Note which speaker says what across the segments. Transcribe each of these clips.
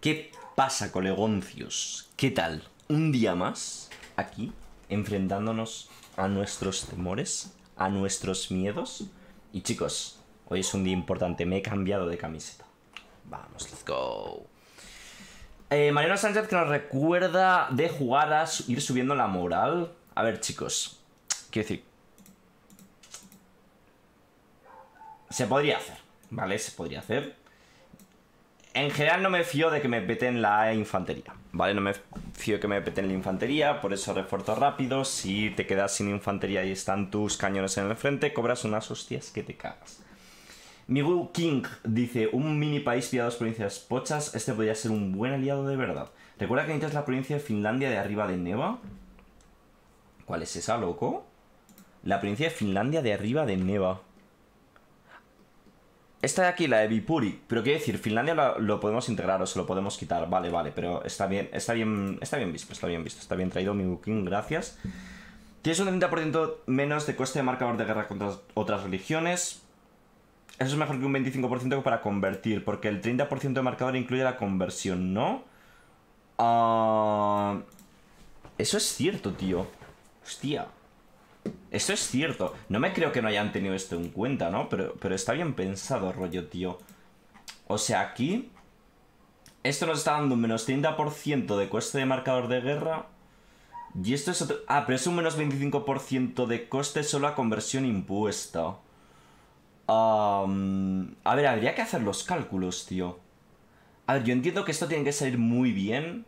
Speaker 1: ¿Qué pasa, colegoncios? ¿Qué tal? Un día más, aquí, enfrentándonos a nuestros temores, a nuestros miedos. Y chicos, hoy es un día importante, me he cambiado de camiseta. Vamos, let's go. Eh, Mariano Sánchez que nos recuerda de jugar a ir subiendo la moral. A ver, chicos, quiero decir... Se podría hacer, ¿vale? Se podría hacer. En general no me fío de que me peten la infantería, ¿vale? No me fío de que me peten la infantería, por eso refuerzo rápido. Si te quedas sin infantería y están tus cañones en el frente, cobras unas hostias que te cagas. Migu King dice, un mini país de dos provincias pochas, este podría ser un buen aliado de verdad. ¿Recuerda que necesitas la provincia de Finlandia de arriba de Neva? ¿Cuál es esa, loco? La provincia de Finlandia de arriba de Neva. Esta de aquí, la de Vipuri, pero quiero decir, Finlandia lo, podemos integrar o se lo podemos quitar, vale, vale, pero está bien, está bien, está bien visto, está bien visto, está bien traído mi booking, gracias. Tienes un 30% menos de coste de marcador de guerra contra otras religiones. Eso es mejor que un 25% para convertir, porque el 30% de marcador incluye la conversión, ¿no? Ah, eso es cierto, tío. Hostia. Eso es cierto. No me creo que no hayan tenido esto en cuenta, ¿no? Pero, pero está bien pensado, rollo, tío. O sea, aquí... Esto nos está dando un menos 30% de coste de marcador de guerra. Y esto es otro... Ah, pero es un menos 25% de coste solo a conversión impuesta. a ver, habría que hacer los cálculos, tío. A ver, yo entiendo que esto tiene que salir muy bien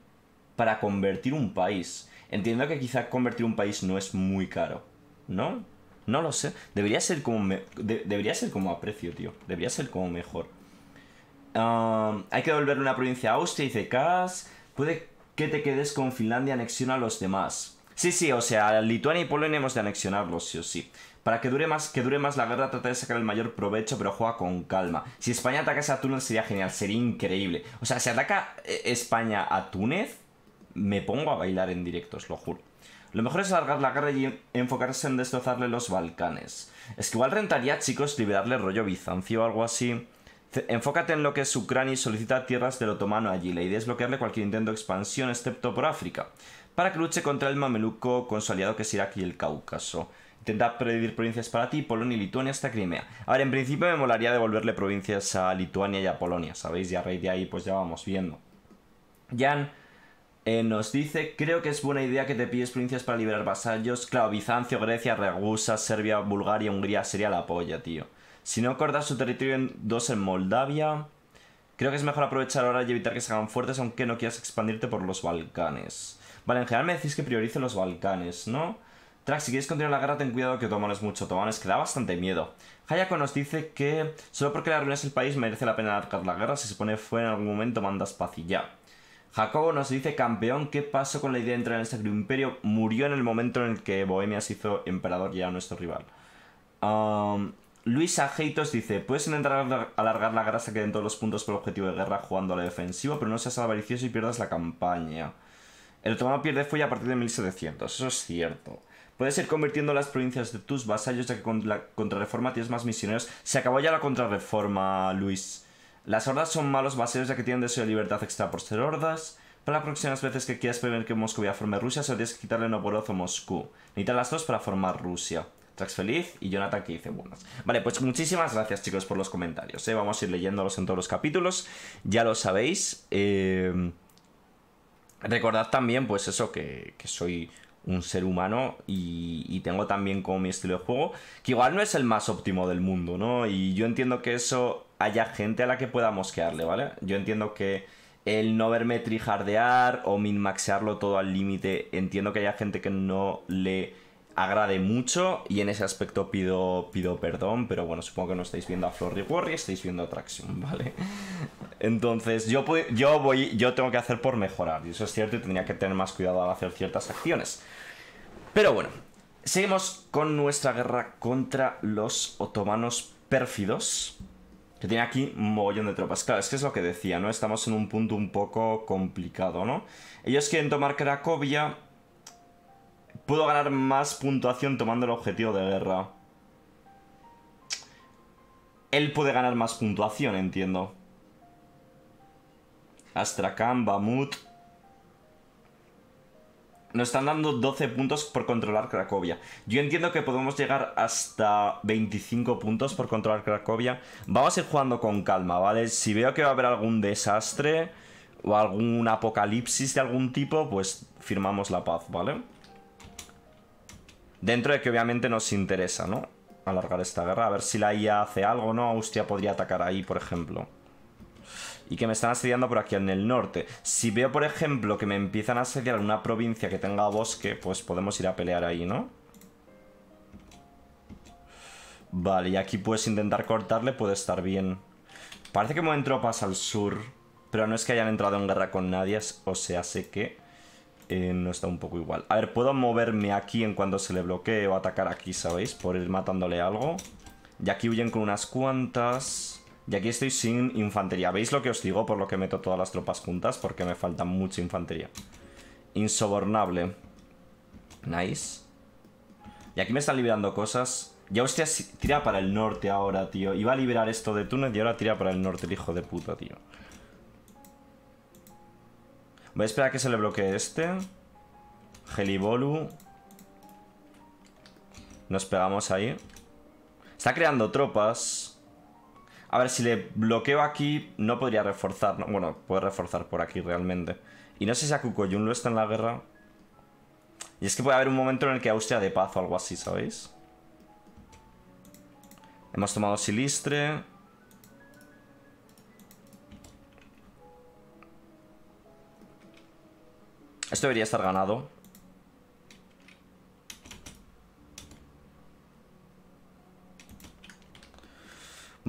Speaker 1: para convertir un país. Entiendo que quizá convertir un país no es muy caro. ¿no? No lo sé. Debería ser como, me... debería ser como a tío. Debería ser como mejor. hay que volver una provincia a Austria, dice Cas. Puede que te quedes con Finlandia, anexiona a los demás. Sí, sí, o sea, Lituania y Polonia hemos de anexionarlos, sí o sí. Para que dure más, que dure más la guerra, trata de sacar el mayor provecho, pero juega con calma. Si España atacase a Túnez sería genial, sería increíble. O sea, si ataca eh, España a Túnez, me pongo a bailar en directo, os lo juro. Lo mejor es alargar la guerra y enfocarse en destrozarle los Balcanes. Es que igual rentaría, chicos, liberarle rollo Bizancio o algo así. Enfócate en lo que es Ucrania y solicita tierras del otomano allí. La idea es bloquearle cualquier intento de expansión, excepto por África, para que luche contra el mameluco con su aliado que es Irak y el Cáucaso. Intenta prohibir provincias para ti, Polonia y Lituania hasta Crimea. A ver, en principio me molaría devolverle provincias a Lituania y a Polonia, ¿sabéis? Y a raíz de ahí pues ya vamos viendo. Jan eh, nos dice, creo que es buena idea que te pides provincias para liberar vasallos. Claro, Bizancio, Grecia, Ragusa, Serbia, Bulgaria, Hungría sería la polla, tío. Si no cortas su territorio en dos en Moldavia, creo que es mejor aprovechar ahora y evitar que se hagan fuertes aunque no quieras expandirte por los Balcanes. Vale, en general me decís que priorice los Balcanes, ¿no? Trax, si quieres continuar la guerra, ten cuidado que Otomán es mucho. Otomán es que da bastante miedo. Hayako nos dice que solo porque la es el país merece la pena arcar la guerra. Si se pone fuera en algún momento, mandas paz y ya. Jacobo nos dice, campeón, ¿qué pasó con la idea de entrar en el Sacro Imperio? Murió en el momento en el que Bohemia se hizo emperador y era nuestro rival. Luis Ajeitos dice, puedes intentar alargar la grasa que den todos los puntos por objetivo de guerra jugando a la defensiva, pero no seas avaricioso y pierdas la campaña. El otomano pierde fue a partir de 1700, eso es cierto. Puedes ir convirtiendo las provincias de tus vasallos, ya que con la contrarreforma tienes más misioneros. Se acabó ya la contrarreforma, Luis. Las hordas son malos vacíos ya que tienen deseo de libertad extra por ser hordas. Para las próximas veces que quieras prevenir que Moscovia forme Rusia, solo tienes que quitarle un a Moscú. Necesitas las dos para formar Rusia. Trax Feliz y Jonathan que dice buenas. Vale, pues muchísimas gracias chicos por los comentarios. Eh. Vamos a ir leyéndolos en todos los capítulos. Ya lo sabéis. Eh, recordad también, pues eso, que, soy un ser humano y, y, tengo también como mi estilo de juego, que igual no es el más óptimo del mundo, ¿no? Y yo entiendo que eso haya gente a la que pueda mosquearle, ¿vale? Yo entiendo que el no verme trijardear o minmaxearlo todo al límite, entiendo que haya gente que no le agrade mucho y en ese aspecto pido, pido perdón, pero bueno, supongo que no estáis viendo a Florry Warrior, estáis viendo a Traction, ¿vale? Entonces, yo, yo, voy, yo tengo que hacer por mejorar, y eso es cierto, y tendría que tener más cuidado al hacer ciertas acciones. Pero bueno, seguimos con nuestra guerra contra los otomanos pérfidos que tiene aquí un mogollón de tropas. Claro, es que es lo que decía, ¿no? Estamos en un punto un poco complicado, ¿no? Ellos quieren tomar Cracovia. Puedo ganar más puntuación tomando el objetivo de guerra. Él puede ganar más puntuación, entiendo. Astrakhan, Bamut nos están dando 12 puntos por controlar Cracovia. Yo entiendo que podemos llegar hasta 25 puntos por controlar Cracovia. Vamos a ir jugando con calma, ¿vale? Si veo que va a haber algún desastre o algún apocalipsis de algún tipo, pues firmamos la paz, ¿vale? Dentro de que obviamente nos interesa, ¿no? Alargar esta guerra, a ver si la IA hace algo, ¿no? Austria podría atacar ahí, por ejemplo y que me están asediando por aquí en el norte. Si veo, por ejemplo, que me empiezan a asediar una provincia que tenga bosque, pues podemos ir a pelear ahí, ¿no? Vale, y aquí puedes intentar cortarle, puede estar bien. Parece que mueven tropas al sur, pero no es que hayan entrado en guerra con nadie, o sea, sé que eh, no está un poco igual. A ver, puedo moverme aquí en cuanto se le bloquee o atacar aquí, ¿sabéis? Por ir matándole algo. Y aquí huyen con unas cuantas... Y aquí estoy sin infantería. ¿Veis lo que os digo? Por lo que meto todas las tropas juntas, porque me falta mucha infantería. Insobornable. Nice. Y aquí me están liberando cosas. Ya hostia, tira para el norte ahora, tío. Iba a liberar esto de Túnez y ahora tira para el norte, el hijo de puta, tío. Voy a esperar a que se le bloquee este. Helibolu Nos pegamos ahí. Está creando tropas. A ver, si le bloqueo aquí, no podría reforzar. bueno, puede reforzar por aquí realmente. Y no sé si Akukoyun lo está en la guerra. Y es que puede haber un momento en el que Austria de paz o algo así, ¿sabéis? Hemos tomado Silistre. Esto debería estar ganado.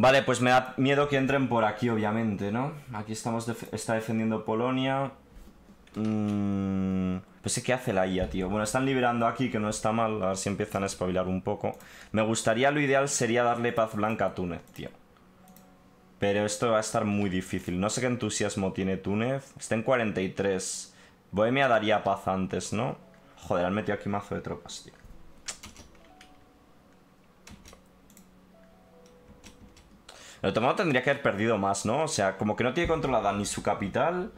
Speaker 1: Vale, pues me da miedo que entren por aquí, obviamente, ¿no? Aquí estamos está defendiendo Polonia. Mm, pues sé qué hace la IA, tío. Bueno, están liberando aquí, que no está mal. A ver si empiezan a espabilar un poco. Me gustaría, lo ideal sería darle paz blanca a Túnez, tío. Pero esto va a estar muy difícil. No sé qué entusiasmo tiene Túnez. Está en 43. Bohemia daría paz antes, ¿no? Joder, han metido aquí mazo de tropas, tío. El otomano tendría que haber perdido más, ¿no? O sea, como que no tiene controlada ni su capital,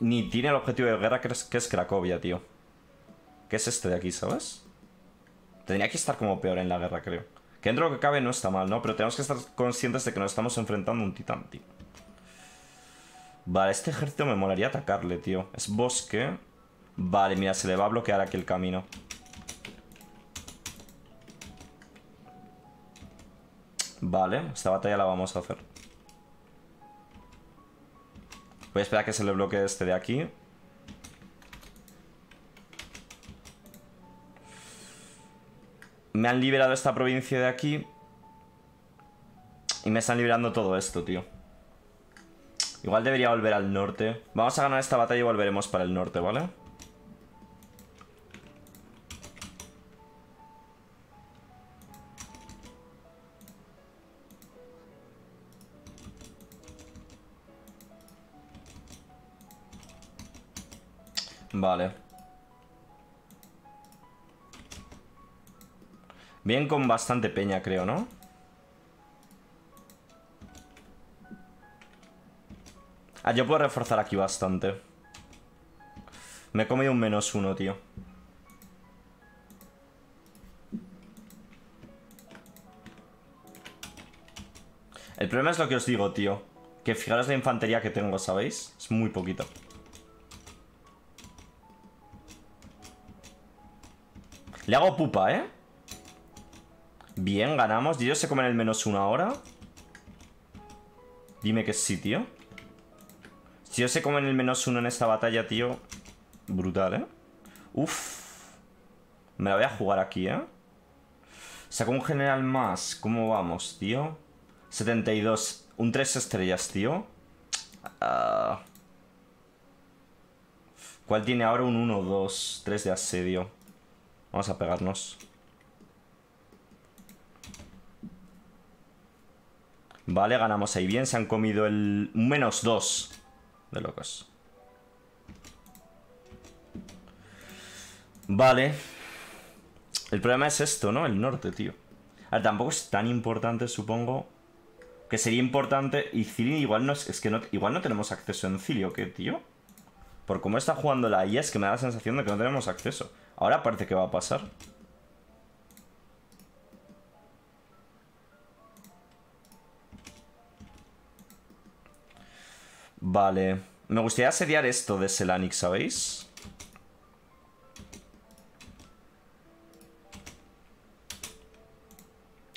Speaker 1: ni tiene el objetivo de guerra que es, que es Cracovia, tío. ¿Qué es este de aquí, sabes? Tendría que estar como peor en la guerra, creo. Que dentro de lo que cabe no está mal, ¿no? Pero tenemos que estar conscientes de que nos estamos enfrentando a un titán, tío. Vale, este ejército me molaría atacarle, tío. Es bosque. Vale, mira, se le va a bloquear aquí el camino. Vale, esta batalla la vamos a hacer. Voy a esperar a que se le bloquee este de aquí. Me han liberado esta provincia de aquí. Y me están liberando todo esto, tío. Igual debería volver al norte. Vamos a ganar esta batalla y volveremos para el norte, ¿vale? Vale. Bien con bastante peña, creo, ¿no? Ah, yo puedo reforzar aquí bastante. Me he comido un menos uno, tío. El problema es lo que os digo, tío. Que fijaros la infantería que tengo, ¿sabéis? Es muy poquito. Le hago pupa, ¿eh? Bien, ganamos. ¿Dios se comen el menos uno ahora. Dime que sí, tío. Si yo se en el menos uno en esta batalla, tío... Brutal, ¿eh? Uf. Me la voy a jugar aquí, ¿eh? Sacó un general más. ¿Cómo vamos, tío? 72. Un 3 estrellas, tío. Ah. ¿Cuál tiene ahora un 1, 2, 3 de asedio? Vamos a pegarnos. Vale, ganamos ahí bien. Se han comido el menos 2 de locos. Vale. El problema es esto, ¿no? El norte, tío. A ver, tampoco es tan importante, supongo. Que sería importante. Y Cili igual no es. es que no, igual no tenemos acceso en Cilio, qué, tío? Por cómo está jugando la IA, es que me da la sensación de que no tenemos acceso. Ahora parece que va a pasar. Vale. Me gustaría asediar esto de Selanik, ¿sabéis?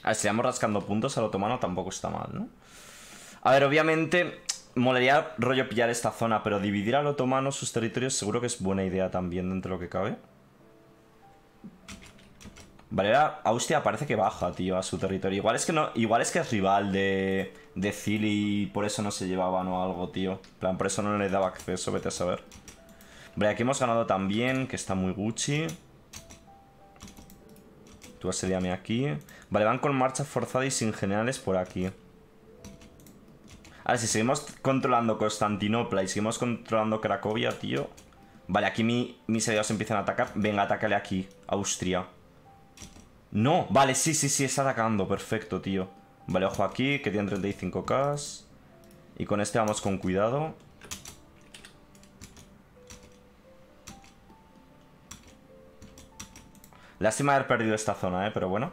Speaker 1: A ver, si rascando puntos al otomano tampoco está mal, ¿no? A ver, obviamente Molería rollo pillar esta zona, pero dividir al otomano sus territorios seguro que es buena idea también dentro de lo que cabe. Valera Austria parece que baja, tío, a su territorio. Igual es que no, igual es que es rival de, de y por eso no se llevaban o algo, tío. plan, por eso no le daba acceso, vete a saber. Vale, aquí hemos ganado también, que está muy Gucci. Tú asediame aquí. Vale, van con marcha forzada y sin generales por aquí. A ver, si seguimos controlando Constantinopla y seguimos controlando Cracovia, tío... Vale, aquí mi, mis aliados empiezan a atacar. Venga, atácale aquí, Austria. No, vale, sí, sí, sí, está atacando Perfecto, tío Vale, ojo aquí, que tiene 35k Y con este vamos con cuidado Lástima haber perdido esta zona, eh, pero bueno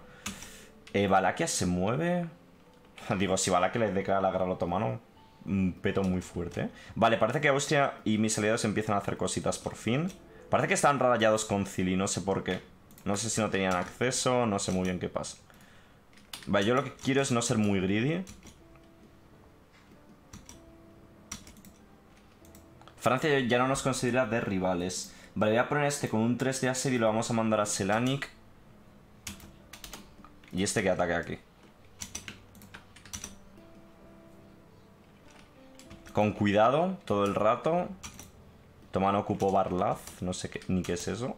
Speaker 1: eh, Valakia se mueve Digo, si Valakia le deca la gran otomano Un peto muy fuerte Vale, parece que Austria y mis aliados empiezan a hacer cositas por fin Parece que están rayados con Cili, no sé por qué no sé si no tenían acceso, no sé muy bien qué pasa. Vale, yo lo que quiero es no ser muy greedy. Francia ya no nos considera de rivales. Vale, voy a poner este con un 3 de asedio y lo vamos a mandar a Selanik. Y este que ataque aquí. Con cuidado, todo el rato. Toman ocupo Barlaz, no sé ni qué es eso.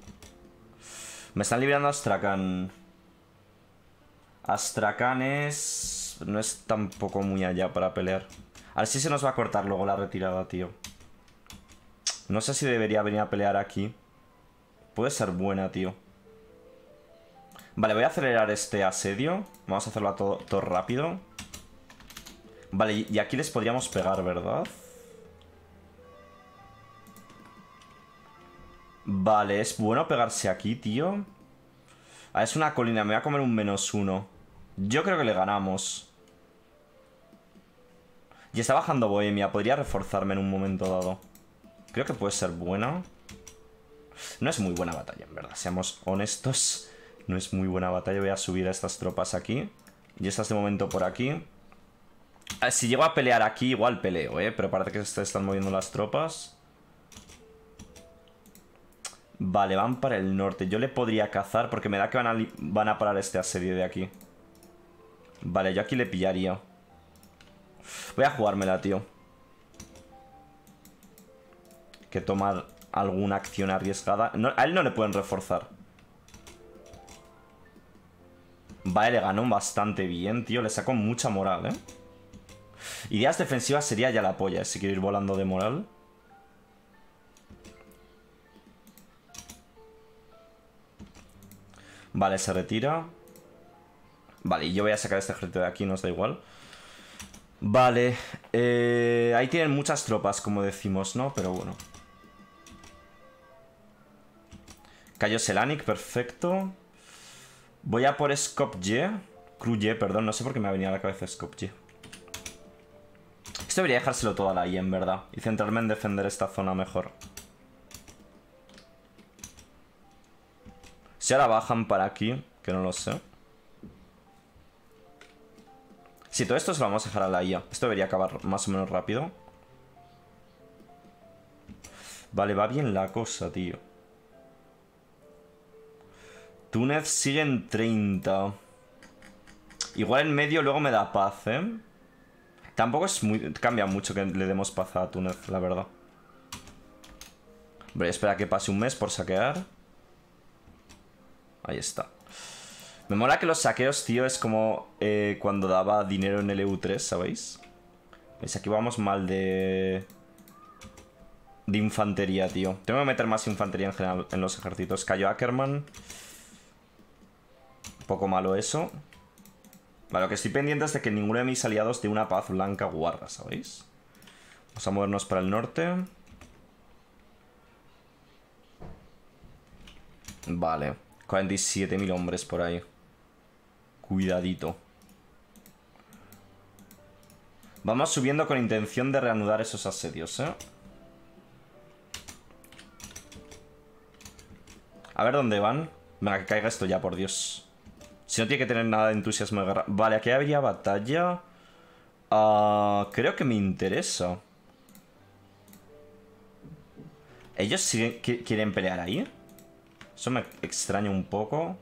Speaker 1: Me están liberando Astrakhan. Astrakhan es... No es tampoco muy allá para pelear. A ver si se nos va a cortar luego la retirada, tío. No sé si debería venir a pelear aquí. Puede ser buena, tío. Vale, voy a acelerar este asedio. Vamos a hacerlo todo, todo rápido. Vale, y aquí les podríamos pegar, ¿verdad? Vale, es bueno pegarse aquí, tío. Ah, es una colina, me voy a comer un menos uno. Yo creo que le ganamos. Y está bajando Bohemia, podría reforzarme en un momento dado. Creo que puede ser buena. No es muy buena batalla, en verdad, seamos honestos. No es muy buena batalla, voy a subir a estas tropas aquí. Y estas de momento por aquí. Ah, si llego a pelear aquí, igual peleo, ¿eh? Pero parece que se están moviendo las tropas. Vale, van para el norte. Yo le podría cazar porque me da que van a, parar este asedio de aquí. Vale, yo aquí le pillaría. Voy a jugármela, tío. Que tomar alguna acción arriesgada. a él no le pueden reforzar. Vale, le ganó bastante bien, tío. Le sacó mucha moral, ¿eh? Ideas defensivas sería ya la polla, ¿eh? si quiero ir volando de moral. Vale, se retira. Vale, yo voy a sacar este ejército de aquí, no da igual. Vale, eh, ahí tienen muchas tropas, como decimos, ¿no? Pero bueno. Cayo Selanic, perfecto. Voy a por Scopje Cruje perdón, no sé por qué me ha venido a la cabeza Scopje Esto debería dejárselo todo a la y en verdad. Y centrarme en defender esta zona mejor. Si ahora bajan para aquí, que no lo sé. Si todo esto se lo vamos a dejar a la IA. Esto debería acabar más o menos rápido. Vale, va bien la cosa, tío. Túnez sigue en 30. Igual en medio luego me da paz, ¿eh? Tampoco es muy... Cambia mucho que le demos paz a Túnez, la verdad. Hombre, espera que pase un mes por saquear. Ahí está. Me mola que los saqueos, tío, es como eh, cuando daba dinero en el EU3, ¿sabéis? aquí vamos mal de... De infantería, tío. Tengo que meter más infantería en general en los ejércitos. Cayo Ackerman. Un poco malo eso. Vale, lo que estoy pendiente es de que ninguno de mis aliados dé una paz blanca guarda, ¿sabéis? Vamos a movernos para el norte. Vale. 47.000 hombres por ahí. Cuidadito. Vamos subiendo con intención de reanudar esos asedios, ¿eh? A ver dónde van. Venga, que caiga esto ya, por Dios. Si no tiene que tener nada de entusiasmo Vale, aquí habría batalla. Ah, creo que me interesa. ¿Ellos quieren pelear ahí? Eso me extraña un poco.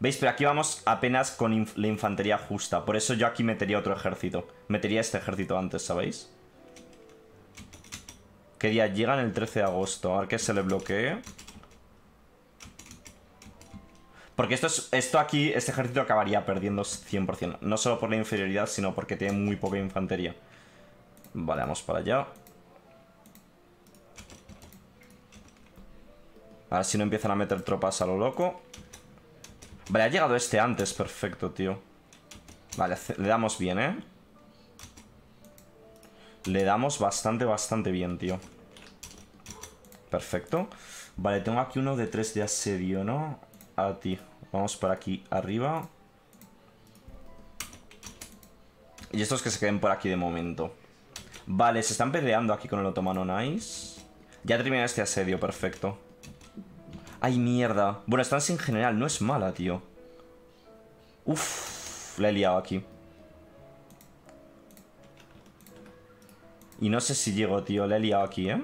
Speaker 1: ¿Veis? Pero aquí vamos apenas con la infantería justa. Por eso yo aquí metería otro ejército. Metería este ejército antes, ¿sabéis? ¿Qué día? Llegan el 13 de agosto. A ver que se le bloquee. Porque esto, es, esto aquí, este ejército acabaría perdiendo 100%. No solo por la inferioridad, sino porque tiene muy poca infantería. Vale, vamos para allá. A ver si no empiezan a meter tropas a lo loco. Vale, ha llegado este antes. Perfecto, tío. Vale, le damos bien, ¿eh? Le damos bastante, bastante bien, tío. Perfecto. Vale, tengo aquí uno de tres de asedio, ¿no? A ti. Vamos por aquí arriba. Y estos que se queden por aquí de momento. Vale, se están peleando aquí con el otomano, nice. Ya termina este asedio, perfecto. Ay, mierda. Bueno, estancia en general no es mala, tío. Uf, la he liado aquí. Y no sé si llego, tío. La he liado aquí, ¿eh?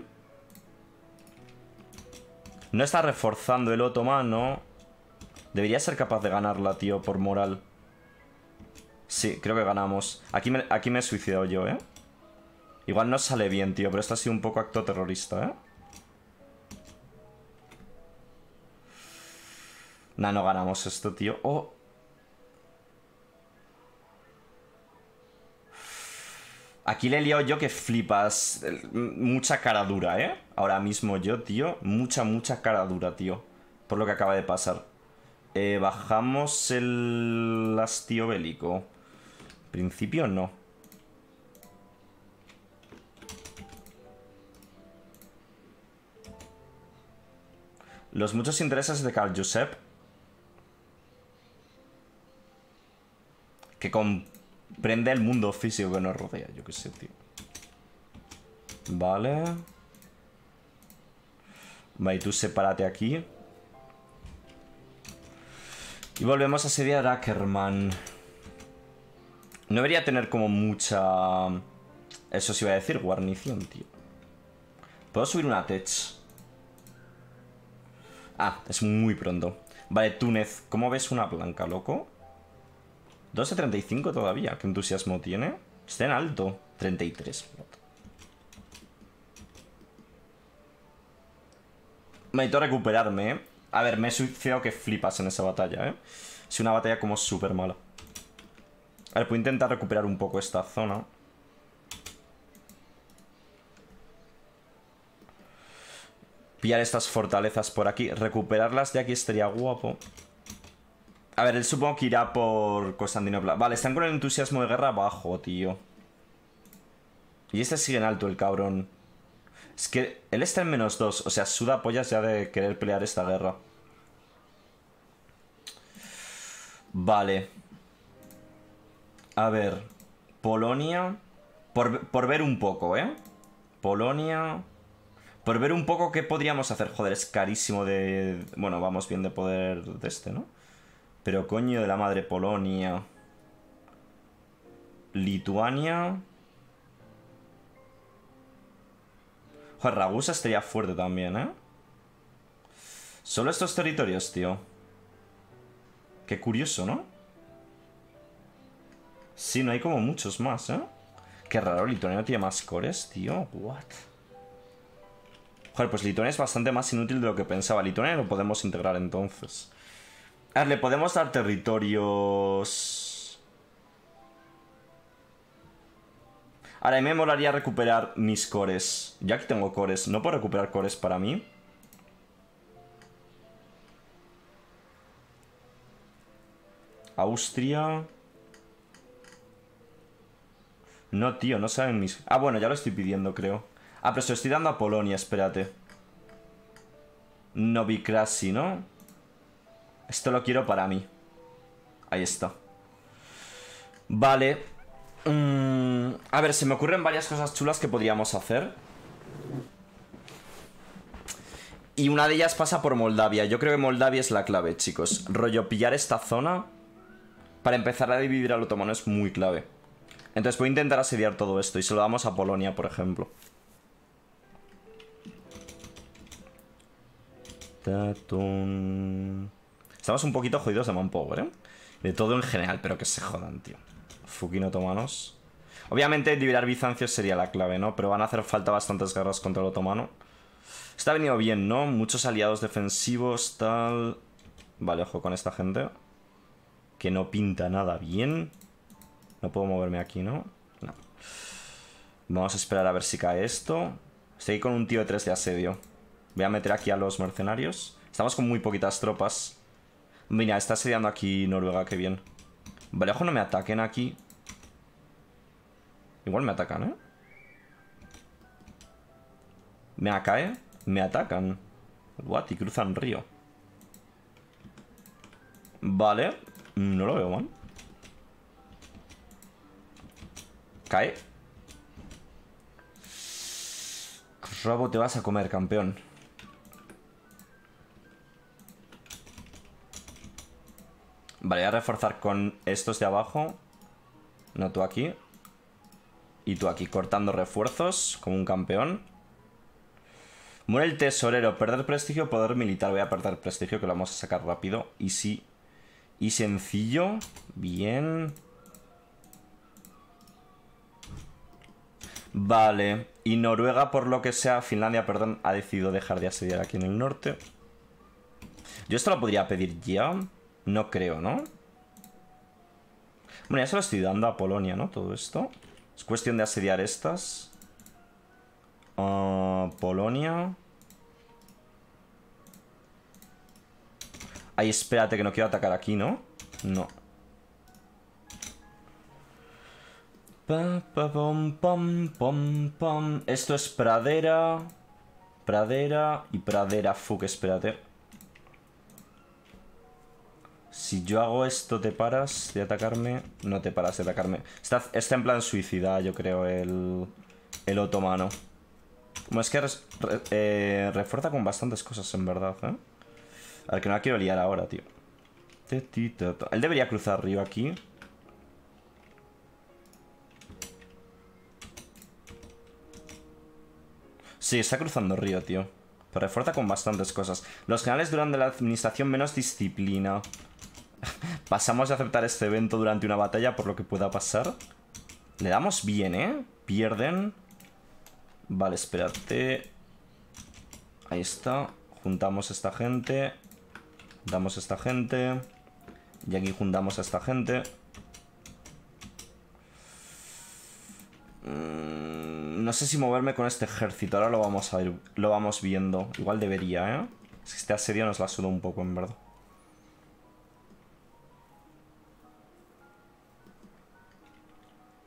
Speaker 1: No está reforzando el otomano. Debería ser capaz de ganarla, tío, por moral. Sí, creo que ganamos. Aquí aquí me he suicidado yo, ¿eh? Igual no sale bien, tío, pero esto ha sido un poco acto terrorista, ¿eh? No, no ganamos esto, tío. Oh. Aquí le he liado yo que flipas. Mucha cara dura, ¿eh? Ahora mismo yo, tío. Mucha, mucha cara dura, tío. Por lo que acaba de pasar. Eh, bajamos el hastío bélico. Principio no. Los muchos intereses de Carl Joseph que comprende el mundo físico que nos rodea. Yo que sé, tío. Vale. Vale, tú sepárate aquí. Y volvemos a asediar a Ackerman. No debería tener como mucha... Eso sí voy a decir, guarnición, tío. ¿Puedo subir una tech? Ah, es muy pronto. Vale, Túnez. ¿Cómo ves una blanca, loco? 12.35 todavía. ¿Qué entusiasmo tiene? Está en alto. 33. Me necesito recuperarme, A ver, me he suicidado que flipas en esa batalla, ¿eh? Es una batalla como súper mala. A ver, puedo intentar recuperar un poco esta zona. Pillar estas fortalezas por aquí. Recuperarlas de aquí estaría guapo. A ver, él supongo que irá por Constantinopla. Vale, están con el entusiasmo de guerra abajo, tío. Y este sigue en alto, el cabrón. Es que él está en menos dos. O sea, suda pollas ya de querer pelear esta guerra. Vale. A ver. Polonia. Por, por ver un poco, ¿eh? Polonia. Por ver un poco qué podríamos hacer. Joder, es carísimo de... Bueno, vamos bien de poder de este, ¿no? Pero coño de la madre Polonia. Lituania. Joder, Ragusa estaría fuerte también, ¿eh? Solo estos territorios, tío. Qué curioso, ¿no? Sí, no hay como muchos más, ¿eh? Qué raro, Lituania no tiene más cores, tío. What? Joder, pues Lituania es bastante más inútil de lo que pensaba. Lituania lo podemos integrar entonces. A ver, le podemos dar territorios. Ahora, mí me molaría recuperar mis cores. Ya que tengo cores. ¿No puedo recuperar cores para mí? Austria. No, tío, no saben mis... Ah, bueno, ya lo estoy pidiendo, creo. Ah, pero se lo estoy dando a Polonia, espérate. Novikrasi, ¿no? Esto lo quiero para mí. Ahí está. Vale. Mm, a ver, se me ocurren varias cosas chulas que podríamos hacer. Y una de ellas pasa por Moldavia. Yo creo que Moldavia es la clave, chicos. Rollo, pillar esta zona para empezar a dividir al otomano es muy clave. Entonces voy a intentar asediar todo esto y se lo damos a Polonia, por ejemplo. Tatum. Estamos un poquito jodidos de Manpower, ¿eh? De todo en general, pero que se jodan, tío. Fuquín otomanos. Obviamente, liberar Bizancio sería la clave, ¿no? Pero van a hacer falta bastantes guerras contra el otomano. Está venido bien, ¿no? Muchos aliados defensivos, tal... Vale, ojo con esta gente. Que no pinta nada bien. No puedo moverme aquí, ¿no? No. Vamos a esperar a ver si cae esto. Estoy con un tío de 3 de asedio. Voy a meter aquí a los mercenarios. Estamos con muy poquitas tropas. Mira, está sediando aquí Noruega, qué bien. Vale, ojo, no me ataquen aquí. Igual me atacan, ¿eh? Me acae, me atacan. What? Y cruzan río. Vale. Mm, no lo veo, man. Cae. Robo, te vas a comer, campeón. Vale, voy a reforzar con estos de abajo. No, tú aquí. Y tú aquí, cortando refuerzos como un campeón. Muere el tesorero. Perder prestigio, poder militar. Voy a perder prestigio, que lo vamos a sacar rápido. Y sí. Y sencillo. Bien. Vale. Y Noruega, por lo que sea, Finlandia, perdón, ha decidido dejar de asediar aquí en el norte. Yo esto lo podría pedir ya. No creo, ¿no? Bueno, ya se lo estoy dando a Polonia, ¿no? Todo esto. Es cuestión de asediar estas. Ah, Polonia. Ay, espérate, que no quiero atacar aquí, ¿no? No. Esto es pradera. Pradera y pradera. Fuck, espérate. Si yo hago esto, ¿te paras de atacarme? No te paras de atacarme. Está, en plan suicida, yo creo, el, el otomano. Como es que eh, refuerza con bastantes cosas, en verdad, ¿eh? Al que no la quiero liar ahora, tío. Él debería cruzar río aquí. Sí, está cruzando río, tío. Pero refuerza con bastantes cosas. Los canales duran de la administración menos disciplina. Pasamos de aceptar este evento durante una batalla por lo que pueda pasar. Le damos bien, ¿eh? Pierden. Vale, espérate. Ahí está. Juntamos esta gente. Damos esta gente. Y aquí juntamos a esta gente. Mm, no sé si moverme con este ejército. Ahora lo vamos a ir, lo vamos viendo. Igual debería, ¿eh? Es que este asedio nos la suda un poco, en verdad.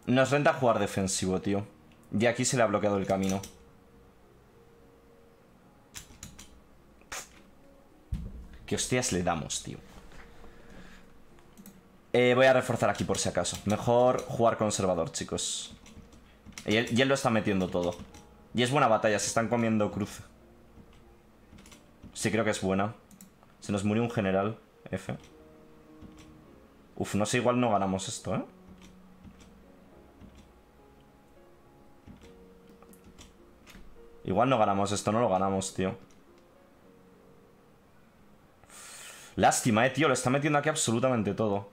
Speaker 1: Nos renta jugar defensivo, tío. Y aquí se le ha bloqueado el camino. ¿Qué hostias le damos, tío? Eh, voy a reforzar aquí por si acaso. Mejor jugar conservador, chicos. Y él, lo está metiendo todo. Y es buena batalla, se están comiendo cruz. Sí, creo que es buena. Se nos murió un general. F. Uf, no sé, igual no ganamos esto, ¿eh? Igual no ganamos esto, no lo ganamos, tío. Lástima, eh, tío. Lo está metiendo aquí absolutamente todo.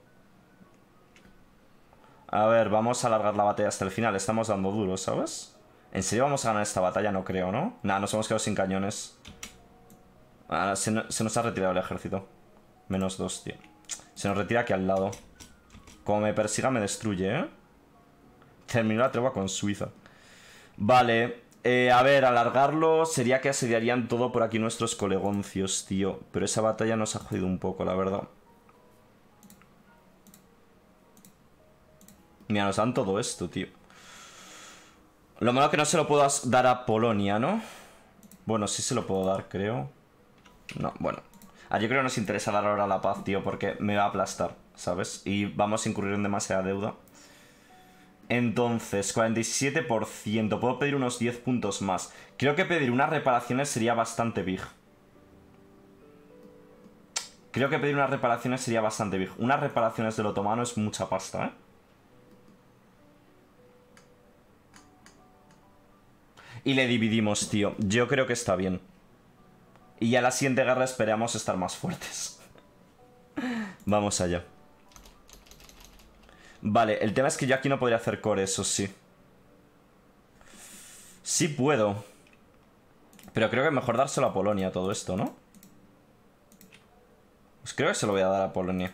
Speaker 1: A ver, vamos a alargar la batalla hasta el final. Estamos dando duro, ¿sabes? ¿En serio vamos a ganar esta batalla? No creo, ¿no? Nada, nos hemos quedado sin cañones. se, nos ha retirado el ejército. Menos dos, tío. Se nos retira aquí al lado. Como me persiga, me destruye, ¿eh? Terminó la tregua con Suiza. Vale. Eh, a ver, alargarlo sería que asediarían todo por aquí nuestros colegoncios, tío. Pero esa batalla nos ha jodido un poco, la verdad. Mira, nos dan todo esto, tío. Lo malo que no se lo puedo dar a Polonia, ¿no? Bueno, sí se lo puedo dar, creo. No, bueno. Ah, yo creo que nos interesa dar ahora la paz, tío, porque me va a aplastar, ¿sabes? Y vamos a incurrir en demasiada deuda. Entonces, 47%. Puedo pedir unos 10 puntos más. Creo que pedir unas reparaciones sería bastante big. Creo que pedir unas reparaciones sería bastante big. Unas reparaciones del otomano es mucha pasta, ¿eh? Y le dividimos, tío. Yo creo que está bien. Y ya la siguiente guerra esperamos estar más fuertes. Vamos allá. Vale, el tema es que yo aquí no podría hacer core, eso sí. Sí puedo. Pero creo que mejor dárselo a Polonia todo esto, ¿no? Pues creo que se lo voy a dar a Polonia.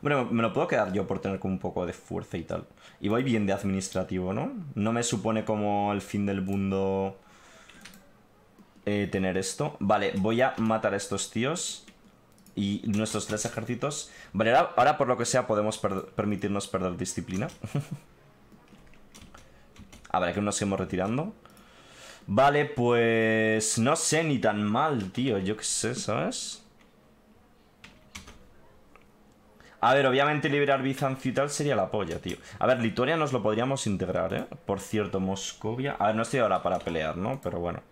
Speaker 1: Bueno, me lo puedo quedar yo por tener como un poco de fuerza y tal. Y voy bien de administrativo, ¿no? No me supone como el fin del mundo eh, tener esto. Vale, voy a matar a estos tíos y nuestros tres ejércitos. Vale, ahora, por lo que sea podemos permitirnos perder disciplina. a ver, aquí nos seguimos retirando. Vale, pues... No sé, ni tan mal, tío. Yo qué sé, ¿sabes? A ver, obviamente liberar Bizancio tal sería la polla, tío. A ver, Lituania nos lo podríamos integrar, ¿eh? Por cierto, Moscovia... A ver, no estoy ahora para pelear, ¿no? Pero bueno.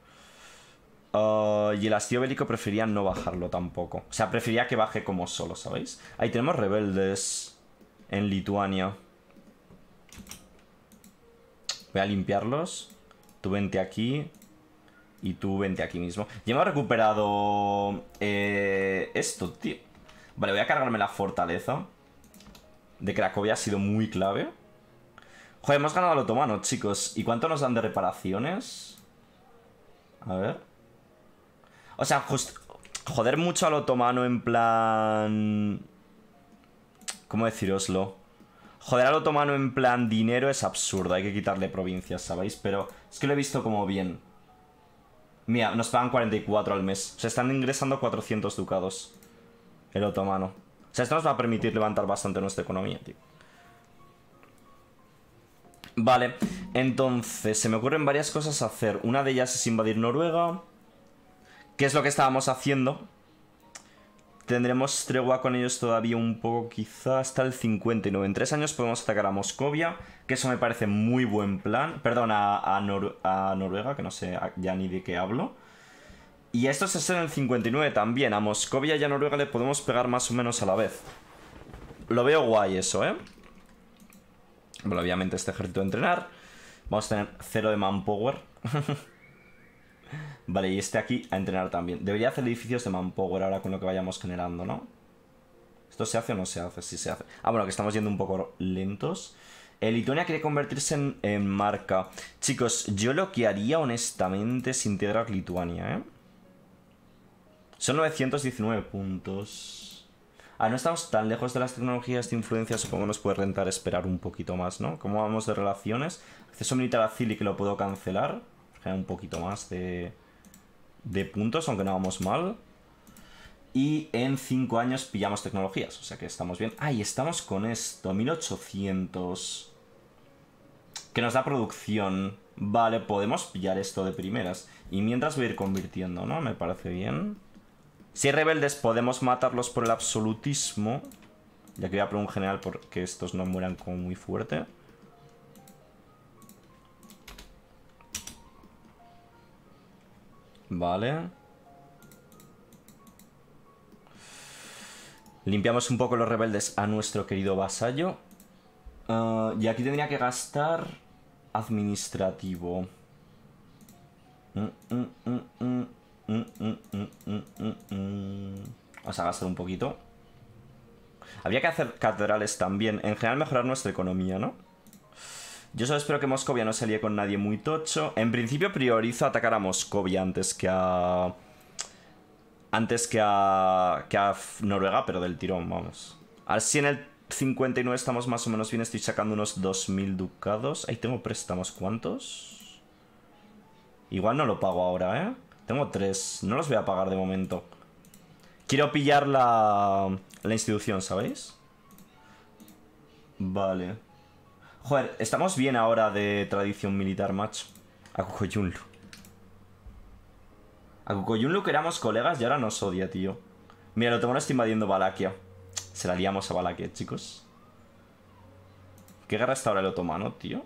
Speaker 1: Ah, y el hastío bélico prefería no bajarlo tampoco. O sea, prefería que baje como solo, ¿sabéis? Ahí tenemos rebeldes en Lituania. Voy a limpiarlos. Tú vente aquí. Y tú vente aquí mismo. Ya hemos recuperado eh, esto, tío. Vale, voy a cargarme la fortaleza. De Cracovia ha sido muy clave. Joder, hemos ganado al otomano, chicos. ¿Y cuánto nos dan de reparaciones? A ver. O sea, joder mucho al otomano en plan... ¿Cómo deciroslo? Joder al otomano en plan dinero es absurdo. Hay que quitarle provincias, ¿sabéis? Pero es que lo he visto como bien. Mira, nos pagan 44 al mes. O sea, están ingresando 400 ducados. El otomano. O sea, esto nos va a permitir levantar bastante nuestra economía, tío. Vale, entonces se me ocurren varias cosas a hacer. Una de ellas es invadir Noruega que es lo que estábamos haciendo. Tendremos tregua con ellos todavía un poco, quizá hasta el 59. En tres años podemos atacar a Moscovia, que eso me parece muy buen plan. Perdón, a, Noruega, que no sé ya ni de qué hablo. Y esto se es en el 59 también. A Moscovia y a Noruega le podemos pegar más o menos a la vez. Lo veo guay eso, ¿eh? Bueno, obviamente este ejército de entrenar. Vamos a tener cero de manpower. Vale, y este aquí a entrenar también. Debería hacer edificios de manpower ahora con lo que vayamos generando, ¿no? ¿Esto se hace o no se hace? Sí se hace. Ah, bueno, que estamos yendo un poco lentos. Eh, Lituania quiere convertirse en, en, marca. Chicos, yo lo que haría honestamente es integrar Lituania, ¿eh? Son 919 puntos. Ah, no estamos tan lejos de las tecnologías de influencia. Supongo que nos puede rentar esperar un poquito más, ¿no? ¿Cómo vamos de relaciones? Acceso militar a Cili que lo puedo cancelar un poquito más de, puntos, aunque no vamos mal. Y en 5 años pillamos tecnologías, o sea que estamos bien. Ah, estamos con esto, 1800. Que nos da producción. Vale, podemos pillar esto de primeras. Y mientras voy a ir convirtiendo, ¿no? Me parece bien. Si hay rebeldes, podemos matarlos por el absolutismo. Ya que voy a poner un general porque estos no mueran como muy fuerte. Vale. Limpiamos un poco los rebeldes a nuestro querido vasallo. Ah, y aquí tendría que gastar administrativo. Vamos a gastar un poquito. Habría que hacer catedrales también. En general mejorar nuestra economía, ¿no? Yo solo espero que Moscovia no se alíe con nadie muy tocho. En principio priorizo atacar a Moscovia antes que a... Antes que a... Que a Noruega, pero del tirón, vamos. Así en el 59 estamos más o menos bien. Estoy sacando unos 2.000 ducados. Ahí tengo préstamos. ¿Cuántos? Igual no lo pago ahora, ¿eh? Tengo tres. No los voy a pagar de momento. Quiero pillar la, la institución, ¿sabéis? Vale. Joder, estamos bien ahora de tradición militar, macho. A A A que éramos colegas y ahora nos odia, tío. Mira, el otomano está invadiendo Valaquia. Se la liamos a Valaquia, chicos. ¿Qué guerra está ahora el otomano, tío?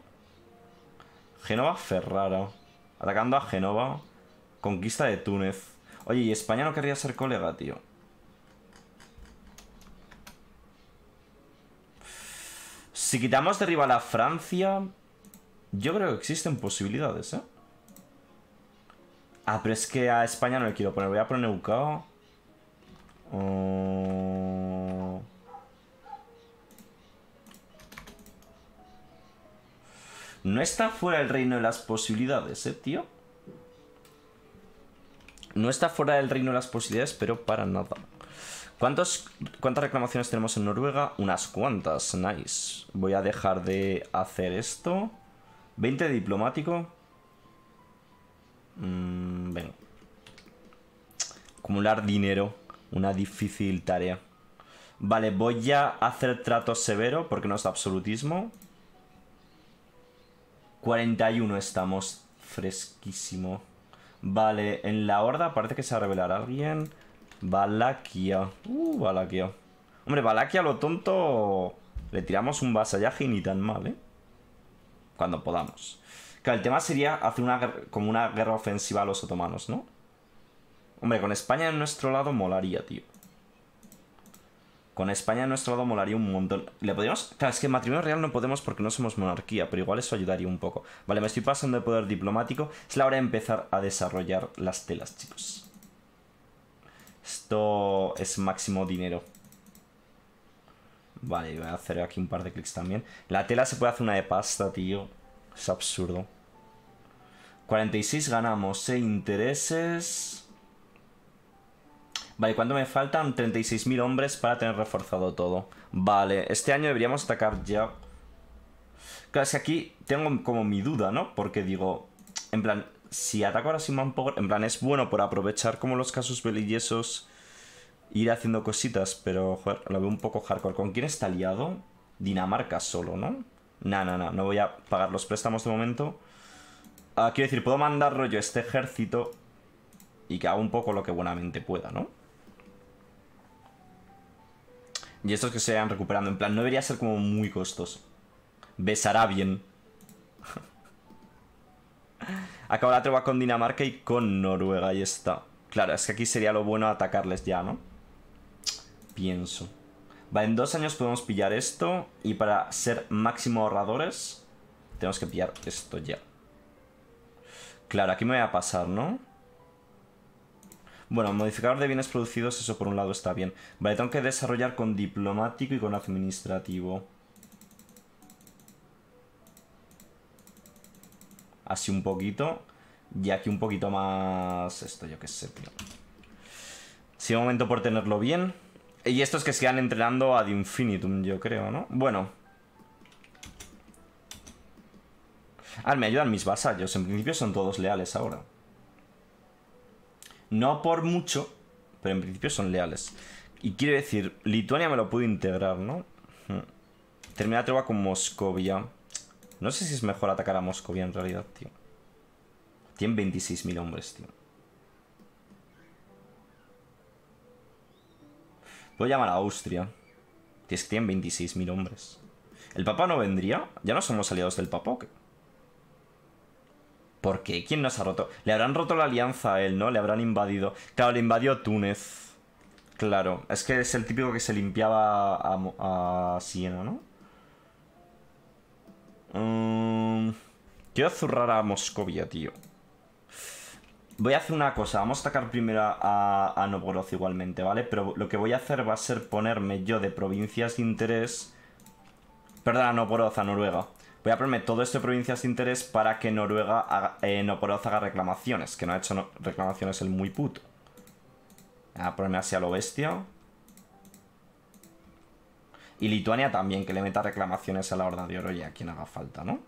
Speaker 1: genova Ferrara. Atacando a Genova Conquista de Túnez. Oye, ¿y España no querría ser colega, tío? Si quitamos de arriba a Francia, yo creo que existen posibilidades, ¿eh? Ah, pero es que a España no le quiero poner. Voy a poner UK. Oh. No está fuera del reino de las posibilidades, ¿eh, tío? No está fuera del reino de las posibilidades, pero para nada. ¿Cuántos, ¿Cuántas reclamaciones tenemos en Noruega? Unas cuantas, nice. Voy a dejar de hacer esto. 20 de diplomático. Mm, venga. Acumular dinero. Una difícil tarea. Vale, voy a hacer trato severo porque no es absolutismo. 41 estamos. Fresquísimo. Vale, en la horda parece que se a revelar alguien. Valaquia. Uh, Valaquia. Hombre, Valaquia, lo tonto... Le tiramos un vasallaje y ni tan mal, ¿eh? Cuando podamos. Claro, el tema sería hacer una, como una guerra ofensiva a los otomanos, ¿no? Hombre, con España en nuestro lado molaría, tío. Con España en nuestro lado molaría un montón. ¿Le podemos, Claro, es que matrimonio real no podemos porque no somos monarquía, pero igual eso ayudaría un poco. Vale, me estoy pasando de poder diplomático. Es la hora de empezar a desarrollar las telas, chicos. Esto es máximo dinero. Vale, voy a hacer aquí un par de clics también. La tela se puede hacer una de pasta, tío. Es absurdo. 46 ganamos, e Intereses... Vale, ¿cuánto me faltan? 36.000 hombres para tener reforzado todo. Vale, este año deberíamos atacar ya. Claro, es que aquí tengo como mi duda, ¿no? Porque digo, en plan, si ataco ahora sin manpower, en plan, es bueno por aprovechar como los casos belillesos, ir haciendo cositas, pero, joder, lo veo un poco hardcore. ¿Con quién está liado? Dinamarca solo, ¿no? No, no, no, no voy a pagar los préstamos de momento. Ah, quiero decir, puedo mandar rollo este ejército y que haga un poco lo que buenamente pueda, ¿no? Y estos que se vayan recuperando, en plan, no debería ser como muy costoso. Besará bien. ahora la tregua con Dinamarca y con Noruega, y está. Claro, es que aquí sería lo bueno atacarles ya, ¿no? Pienso. Va, en dos años podemos pillar esto. Y para ser máximo ahorradores, tenemos que pillar esto ya. Claro, aquí me voy a pasar, ¿no? Bueno, modificador de bienes producidos, eso por un lado está bien. Vale, tengo que desarrollar con diplomático y con administrativo. así un poquito. Y aquí un poquito más... Esto yo qué sé, tío. Sí, un momento por tenerlo bien. Y estos que se van entrenando ad infinitum, yo creo, ¿no? Bueno. Ah, me ayudan mis vasallos. En principio son todos leales ahora. No por mucho, pero en principio son leales. Y quiere decir, Lituania me lo pudo integrar, ¿no? Hmm. termina la con Moscovia. No sé si es mejor atacar a Moscovia en realidad, tío. Tienen 26.000 hombres, tío. Voy a llamar a Austria. que tienen 26.000 hombres. ¿El Papa no vendría? ¿Ya no somos aliados del Papa o qué? ¿Por qué? ¿Quién nos ha roto? Le habrán roto la alianza a él, ¿no? Le habrán invadido. Claro, le invadió Túnez. Claro. Es que es el típico que se limpiaba a, a Siena, ¿no? Mm, quiero zurrar a Moscovia, tío. Voy a hacer una cosa. Vamos a atacar primero a, a igualmente, ¿vale? Pero lo que voy a hacer va a ser ponerme yo de provincias de interés... Perdón, a a Noruega. Voy a ponerme todo esto de provincias de interés para que Noruega haga, eh, haga reclamaciones. Que no ha hecho reclamaciones el muy puto. Voy a ponerme así a lo bestia. Y Lituania también, que le meta reclamaciones a la Horda de Oro y a quien haga falta, ¿no?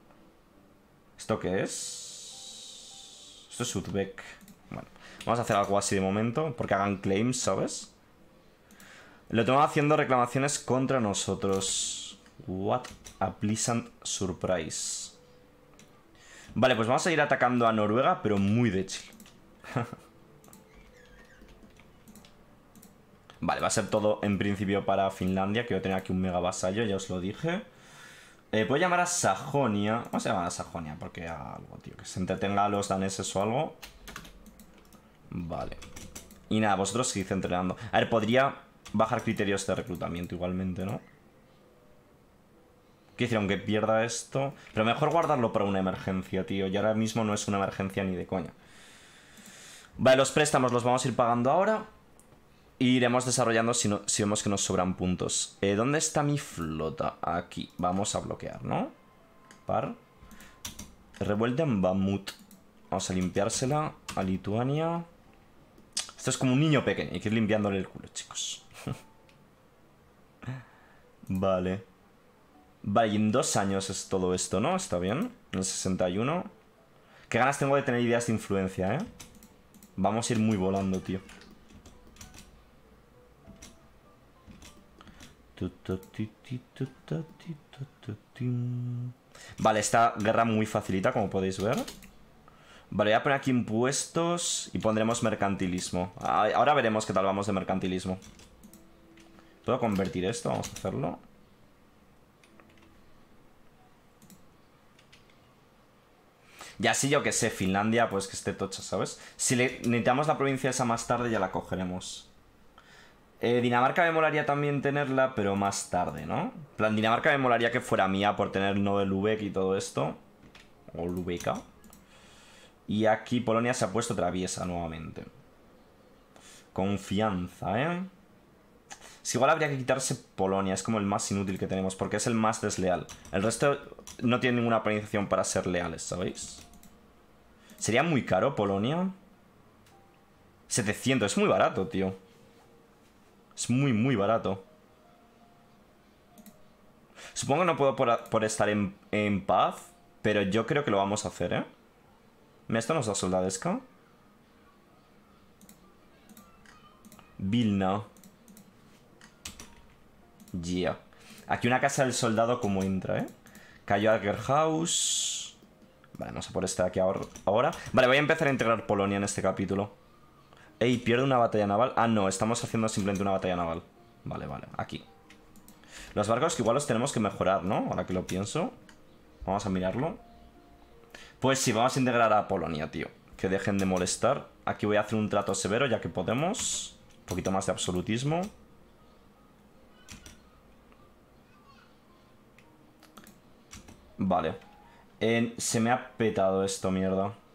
Speaker 1: ¿Esto qué es? Esto es Uzbek. Bueno, vamos a hacer algo así de momento, porque hagan claims, ¿sabes? Lo tengo haciendo reclamaciones contra nosotros. What a pleasant surprise. Vale, pues vamos a ir atacando a Noruega, pero muy de chill. Vale, va a ser todo en principio para Finlandia, que yo tenía aquí un mega vasallo, ya os lo dije. Eh, puedo llamar a Sajonia. Vamos a llamar a Sajonia, porque algo, tío, que se entretenga a los daneses o algo. Vale. Y nada, vosotros seguís entrenando. A ver, podría bajar criterios de reclutamiento igualmente, ¿no? qué decir, aunque pierda esto... Pero mejor guardarlo para una emergencia, tío. Y ahora mismo no es una emergencia ni de coña. Vale, los préstamos los vamos a ir pagando ahora iremos desarrollando si, si vemos que nos sobran puntos. Eh, ¿Dónde está mi flota? Aquí. Vamos a bloquear, ¿no? Par. Revuelta en Bamut. Vamos a limpiársela a Lituania. Esto es como un niño pequeño. Hay que ir limpiándole el culo, chicos. vale. Vale, en dos años es todo esto, ¿no? Está bien. En el 61. Qué ganas tengo de tener ideas de influencia, ¿eh? Vamos a ir muy volando, tío. Vale, esta guerra muy facilita, como podéis ver. Vale, voy a poner aquí impuestos y pondremos mercantilismo. Ahora veremos qué tal vamos de mercantilismo. ¿Puedo convertir esto? Vamos a hacerlo. Ya así yo que sé, Finlandia, pues que esté tocha, ¿sabes? Si le necesitamos la provincia esa más tarde ya la cogeremos. Eh, Dinamarca me molaría también tenerla, pero más tarde, ¿no? plan, Dinamarca me molaría que fuera mía por tener Nobel Lubeck y todo esto. O Lubeka. Y aquí Polonia se ha puesto traviesa nuevamente. Confianza, ¿eh? Si igual habría que quitarse Polonia, es como el más inútil que tenemos, porque es el más desleal. El resto no tiene ninguna organización para ser leales, ¿sabéis? Sería muy caro Polonia. 700, es muy barato, tío. Es muy, muy barato. Supongo que no puedo por, estar en, paz, pero yo creo que lo vamos a hacer, ¿eh? ¿Esto nos da soldadesca? Vilna. Yeah. Aquí una casa del soldado como entra, ¿eh? Cayo House. Vale, vamos a por este de aquí ahora. Vale, voy a empezar a integrar Polonia en este capítulo. Ey, pierde una batalla naval. Ah, no, estamos haciendo simplemente una batalla naval. Vale, vale, aquí. Los barcos que igual los tenemos que mejorar, ¿no? Ahora que lo pienso. Vamos a mirarlo. Pues sí, vamos a integrar a Polonia, tío. Que dejen de molestar. Aquí voy a hacer un trato severo ya que podemos. Un poquito más de absolutismo. Vale. se me ha petado esto, mierda.